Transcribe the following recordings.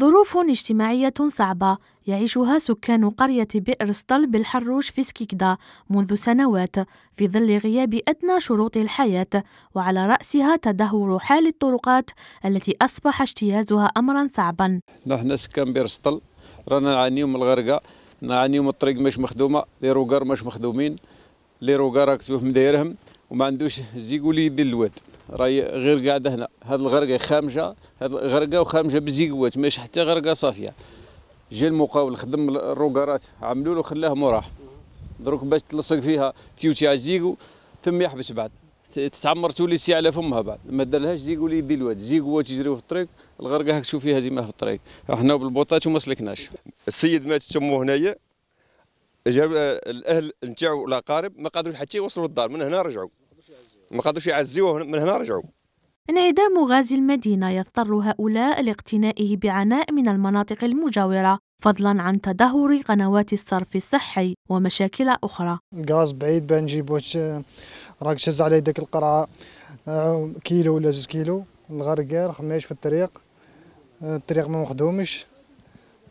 ظروف اجتماعية صعبة يعيشها سكان قرية بئر سطل بالحروش في سكيكدا منذ سنوات في ظل غياب أدنى شروط الحياة وعلى رأسها تدهور حال الطرقات التي أصبح اجتيازها أمرا صعبا نحن سكان بئر سطل رانا نعانيو من الغرقة نعانيو من الطريق مش مخدومة لي روكار مش مخدومين لي روكار راك مدايرهم وما عندوش زيقولي يدي الواد راهي غير قاعده هنا هاد الغرقه خامجه هاد الغرقه وخامجه بزيقوات ماشي حتى غرقه صافيه جا المقاول خدم الروكارات عملوا له خلاه مراح دروك باش تلصق فيها تيوتي على الزيقو ثم يحبس بعد تتعمر تولي سي على فمها بعد ما دارلهاش زيكو اللي يدي الواد زيكو تجريو في الطريق الغرقه هاك تشوف فيها ديما في الطريق احنا بالبوطات وما سلكناش السيد مات تمو هنايا جاب آه، الاهل نتاعو الاقارب ما قادروش حتى يوصلوا الدار من هنا رجعوا ما قدروش يعزيوه من هنا رجعوا انعدام غاز المدينة يضطر هؤلاء لاقتنائه بعناء من المناطق المجاورة فضلا عن تدهور قنوات الصرف الصحي ومشاكل أخرى غاز بعيد بنجيبو راك شز على يدك القرعة آه، كيلو ولا زوز كيلو الغرقار خماش في الطريق آه، الطريق ما مخدومش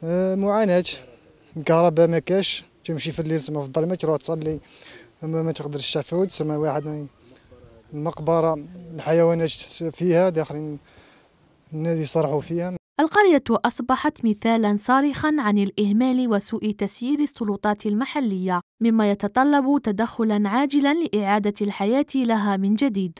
آه، معاناة الكهرباء ما كاش تمشي في الليل تسمى في الظلمة تروح تصلي ما تقدرش تشافوت سما واحد المقبره الحيوانات فيها داخل النادي يصرحوا فيها القرية أصبحت مثالا صارخا عن الإهمال وسوء تسيير السلطات المحلية مما يتطلب تدخلا عاجلا لإعادة الحياة لها من جديد